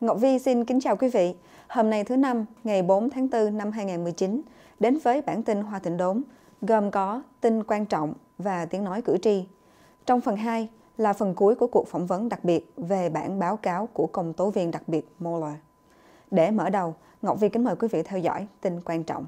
Ngọc Vi xin kính chào quý vị. Hôm nay thứ năm, ngày 4 tháng 4 năm 2019, đến với bản tin Hoa Thịnh Đốn, gồm có tin quan trọng và tiếng nói cử tri. Trong phần 2 là phần cuối của cuộc phỏng vấn đặc biệt về bản báo cáo của công tố viên đặc biệt Mueller. Để mở đầu, Ngọc Vi kính mời quý vị theo dõi tin quan trọng.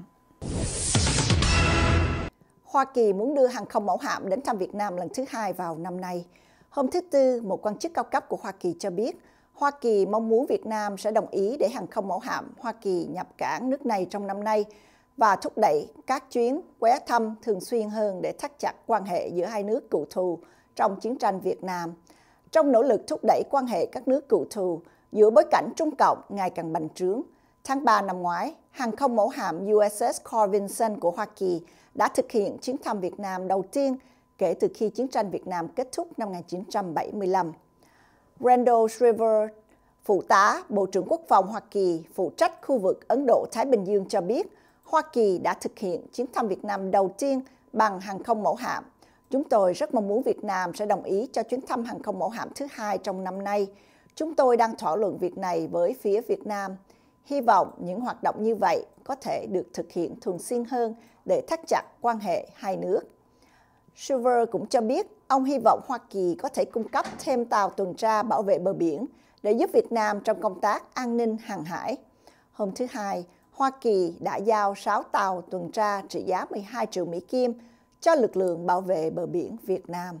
Hoa Kỳ muốn đưa hàng không mẫu hạm đến thăm Việt Nam lần thứ hai vào năm nay. Hôm thứ Tư, một quan chức cao cấp của Hoa Kỳ cho biết Hoa Kỳ mong muốn Việt Nam sẽ đồng ý để hàng không mẫu hạm Hoa Kỳ nhập cảng nước này trong năm nay và thúc đẩy các chuyến ghé thăm thường xuyên hơn để thắt chặt quan hệ giữa hai nước cựu thù trong chiến tranh Việt Nam. Trong nỗ lực thúc đẩy quan hệ các nước cựu thù giữa bối cảnh Trung Cộng ngày càng bành trướng, tháng 3 năm ngoái, hàng không mẫu hạm USS Corvinson của Hoa Kỳ đã thực hiện chuyến thăm Việt Nam đầu tiên kể từ khi chiến tranh Việt Nam kết thúc năm 1975. Randall Shriver, phụ tá Bộ trưởng Quốc phòng Hoa Kỳ phụ trách khu vực Ấn Độ-Thái Bình Dương cho biết, Hoa Kỳ đã thực hiện chuyến thăm Việt Nam đầu tiên bằng hàng không mẫu hạm. Chúng tôi rất mong muốn Việt Nam sẽ đồng ý cho chuyến thăm hàng không mẫu hạm thứ hai trong năm nay. Chúng tôi đang thảo luận việc này với phía Việt Nam. Hy vọng những hoạt động như vậy có thể được thực hiện thường xuyên hơn để thắt chặt quan hệ hai nước. Silver cũng cho biết Ông hy vọng Hoa Kỳ có thể cung cấp thêm tàu tuần tra bảo vệ bờ biển để giúp Việt Nam trong công tác an ninh hàng hải. Hôm thứ Hai, Hoa Kỳ đã giao 6 tàu tuần tra trị giá 12 triệu Mỹ Kim cho lực lượng bảo vệ bờ biển Việt Nam.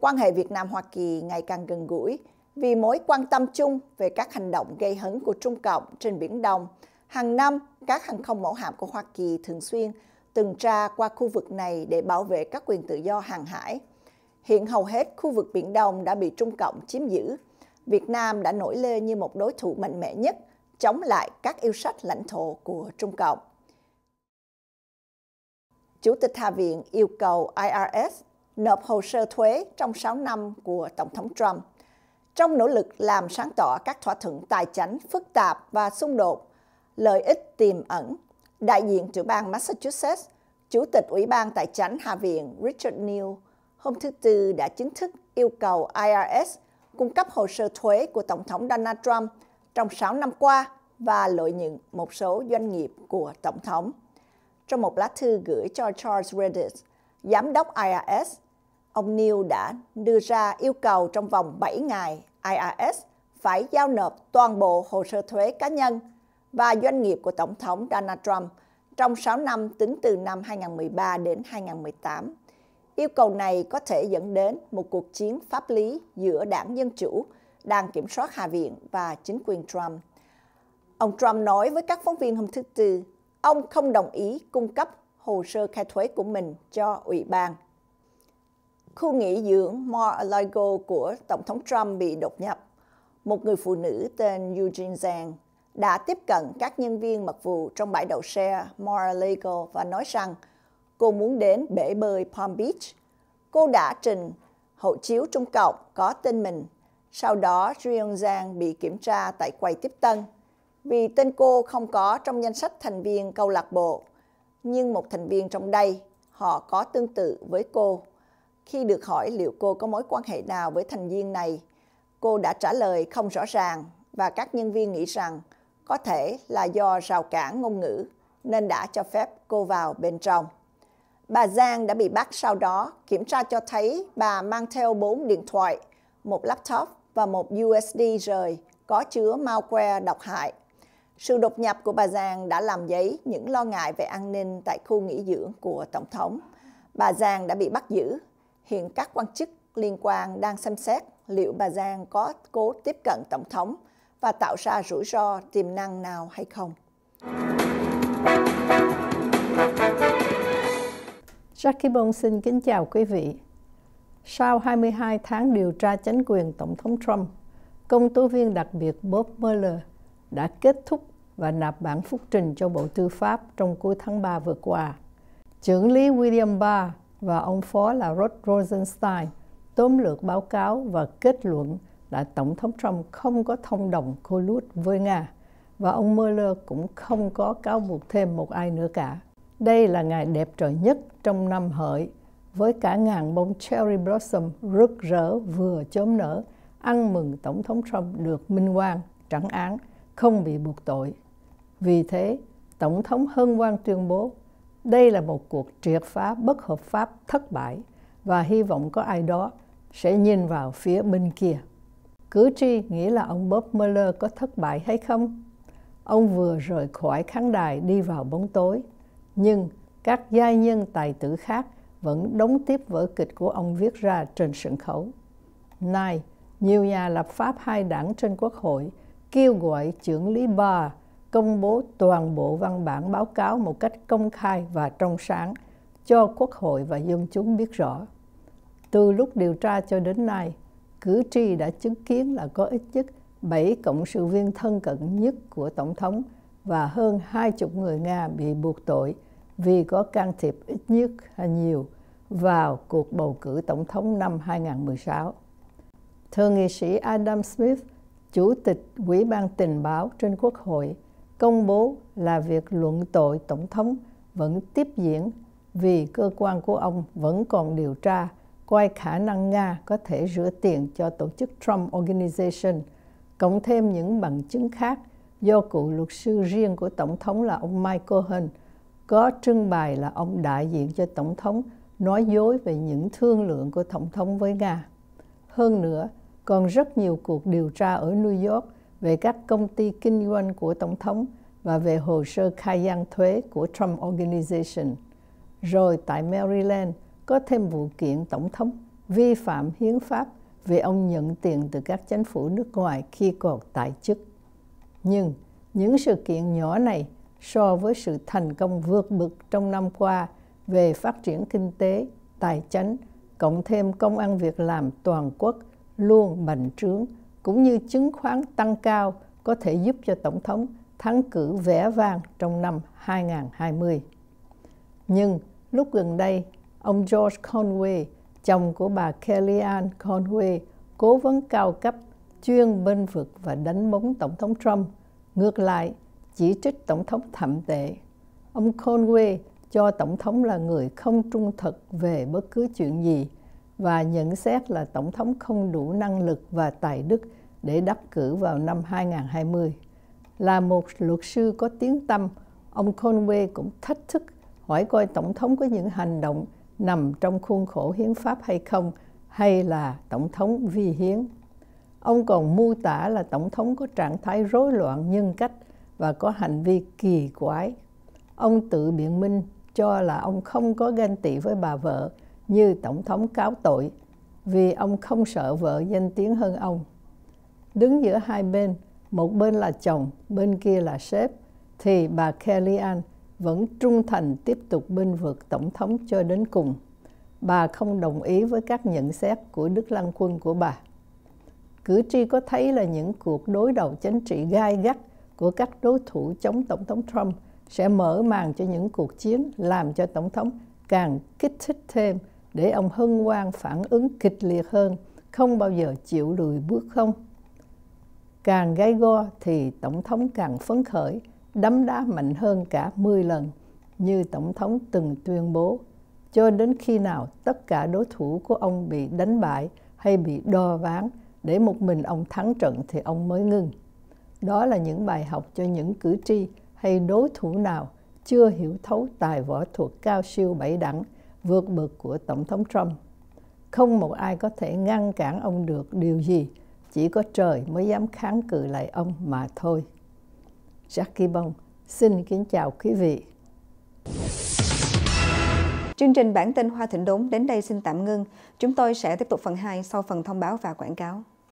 Quan hệ Việt Nam-Hoa Kỳ ngày càng gần gũi vì mối quan tâm chung về các hành động gây hấn của Trung Cộng trên Biển Đông. Hàng năm, các hàng không mẫu hạm của Hoa Kỳ thường xuyên tuần tra qua khu vực này để bảo vệ các quyền tự do hàng hải – Hiện hầu hết khu vực Biển Đông đã bị Trung Cộng chiếm giữ. Việt Nam đã nổi lên như một đối thủ mạnh mẽ nhất chống lại các yêu sách lãnh thổ của Trung Cộng. Chủ tịch Hạ viện yêu cầu IRS nộp hồ sơ thuế trong 6 năm của Tổng thống Trump. Trong nỗ lực làm sáng tỏ các thỏa thuận tài chánh phức tạp và xung đột, lợi ích tiềm ẩn, đại diện tiểu bang Massachusetts, Chủ tịch Ủy ban Tài chánh Hạ viện Richard Neal hôm thứ Tư đã chính thức yêu cầu IRS cung cấp hồ sơ thuế của Tổng thống Donald Trump trong 6 năm qua và lợi nhuận một số doanh nghiệp của Tổng thống. Trong một lá thư gửi cho Charles Reddit, Giám đốc IRS, ông Neil đã đưa ra yêu cầu trong vòng 7 ngày IRS phải giao nộp toàn bộ hồ sơ thuế cá nhân và doanh nghiệp của Tổng thống Donald Trump trong 6 năm tính từ năm 2013 đến 2018. Yêu cầu này có thể dẫn đến một cuộc chiến pháp lý giữa đảng Dân Chủ, đang kiểm soát Hạ viện và chính quyền Trump. Ông Trump nói với các phóng viên hôm thứ Tư, ông không đồng ý cung cấp hồ sơ khai thuế của mình cho ủy ban. Khu nghỉ dưỡng Mar-a-Lago của Tổng thống Trump bị đột nhập. Một người phụ nữ tên Eugene Zhang đã tiếp cận các nhân viên mật vụ trong bãi đậu xe Mar-a-Lago và nói rằng cô muốn đến bể bơi Palm Beach. Cô đã trình hộ chiếu Trung Cộng có tên mình. Sau đó, ryan Giang bị kiểm tra tại quầy tiếp tân vì tên cô không có trong danh sách thành viên câu lạc bộ. Nhưng một thành viên trong đây, họ có tương tự với cô. Khi được hỏi liệu cô có mối quan hệ nào với thành viên này, cô đã trả lời không rõ ràng và các nhân viên nghĩ rằng có thể là do rào cản ngôn ngữ nên đã cho phép cô vào bên trong. Bà Giang đã bị bắt sau đó, kiểm tra cho thấy bà mang theo 4 điện thoại, một laptop và một USD rời có chứa malware độc hại. Sự đột nhập của bà Giang đã làm dấy những lo ngại về an ninh tại khu nghỉ dưỡng của Tổng thống. Bà Giang đã bị bắt giữ. Hiện các quan chức liên quan đang xem xét liệu bà Giang có cố tiếp cận Tổng thống và tạo ra rủi ro tiềm năng nào hay không. Jackie Bong xin kính chào quý vị. Sau 22 tháng điều tra chính quyền Tổng thống Trump, công tố viên đặc biệt Bob Mueller đã kết thúc và nạp bản phúc trình cho Bộ Tư pháp trong cuối tháng 3 vừa qua. Trưởng lý William Barr và ông phó là Rod Rosenstein tóm lược báo cáo và kết luận là Tổng thống Trump không có thông đồng collude với Nga và ông Mueller cũng không có cáo buộc thêm một ai nữa cả. Đây là ngày đẹp trời nhất trong năm hợi, với cả ngàn bông cherry blossom rực rỡ vừa chớm nở, ăn mừng Tổng thống Trump được minh oan, trắng án, không bị buộc tội. Vì thế, Tổng thống Hân Hoan tuyên bố đây là một cuộc triệt phá bất hợp pháp thất bại và hy vọng có ai đó sẽ nhìn vào phía bên kia. Cử tri nghĩ là ông Bob Mueller có thất bại hay không? Ông vừa rời khỏi khán đài đi vào bóng tối – nhưng các giai nhân tài tử khác vẫn đóng tiếp vở kịch của ông viết ra trên sân khấu. Nay, nhiều nhà lập pháp hai đảng trên quốc hội kêu gọi trưởng lý ba công bố toàn bộ văn bản báo cáo một cách công khai và trong sáng cho quốc hội và dân chúng biết rõ. Từ lúc điều tra cho đến nay, cử tri đã chứng kiến là có ít nhất 7 cộng sự viên thân cận nhất của Tổng thống và hơn 20 người Nga bị buộc tội vì có can thiệp ít nhất hay nhiều vào cuộc bầu cử tổng thống năm 2016. Thượng nghị sĩ Adam Smith, Chủ tịch Ủy ban Tình báo trên Quốc hội, công bố là việc luận tội tổng thống vẫn tiếp diễn vì cơ quan của ông vẫn còn điều tra coi khả năng Nga có thể rửa tiền cho tổ chức Trump Organization, cộng thêm những bằng chứng khác – do cựu luật sư riêng của Tổng thống là ông Michael Cohen có trưng bày là ông đại diện cho Tổng thống nói dối về những thương lượng của Tổng thống với Nga. Hơn nữa, còn rất nhiều cuộc điều tra ở New York về các công ty kinh doanh của Tổng thống và về hồ sơ khai gian thuế của Trump Organization. Rồi tại Maryland có thêm vụ kiện Tổng thống vi phạm hiến pháp vì ông nhận tiền từ các chính phủ nước ngoài khi còn tại chức. Nhưng những sự kiện nhỏ này so với sự thành công vượt bực trong năm qua về phát triển kinh tế, tài chính cộng thêm công ăn việc làm toàn quốc luôn mạnh trướng, cũng như chứng khoán tăng cao có thể giúp cho Tổng thống thắng cử vẻ vang trong năm 2020. Nhưng lúc gần đây, ông George Conway, chồng của bà Kellyanne Conway, cố vấn cao cấp chuyên bên vực và đánh bóng Tổng thống Trump. Ngược lại, chỉ trích Tổng thống thậm tệ. Ông Conway cho Tổng thống là người không trung thực về bất cứ chuyện gì và nhận xét là Tổng thống không đủ năng lực và tài đức để đắc cử vào năm 2020. Là một luật sư có tiếng tâm, ông Conway cũng thách thức hỏi coi Tổng thống có những hành động nằm trong khuôn khổ hiến pháp hay không hay là Tổng thống vi hiến. Ông còn mô tả là Tổng thống có trạng thái rối loạn nhân cách và có hành vi kỳ quái. Ông tự biện minh cho là ông không có ghen tị với bà vợ như Tổng thống cáo tội vì ông không sợ vợ danh tiếng hơn ông. Đứng giữa hai bên, một bên là chồng, bên kia là sếp, thì bà Kellyanne vẫn trung thành tiếp tục binh vực Tổng thống cho đến cùng. Bà không đồng ý với các nhận xét của Đức Lăng Quân của bà cử tri có thấy là những cuộc đối đầu chính trị gai gắt của các đối thủ chống tổng thống Trump sẽ mở màn cho những cuộc chiến làm cho tổng thống càng kích thích thêm để ông hân hoan phản ứng kịch liệt hơn, không bao giờ chịu lùi bước không. Càng gai go thì tổng thống càng phấn khởi, đấm đá mạnh hơn cả 10 lần như tổng thống từng tuyên bố cho đến khi nào tất cả đối thủ của ông bị đánh bại hay bị đo ván để một mình ông thắng trận thì ông mới ngưng. Đó là những bài học cho những cử tri hay đối thủ nào chưa hiểu thấu tài võ thuật cao siêu bảy đẳng vượt bậc của Tổng thống Trump. Không một ai có thể ngăn cản ông được điều gì, chỉ có trời mới dám kháng cự lại ông mà thôi. Jackie Bông xin kính chào quý vị. Chương trình bản tin Hoa Thịnh Đốn đến đây xin tạm ngưng. Chúng tôi sẽ tiếp tục phần 2 sau phần thông báo và quảng cáo.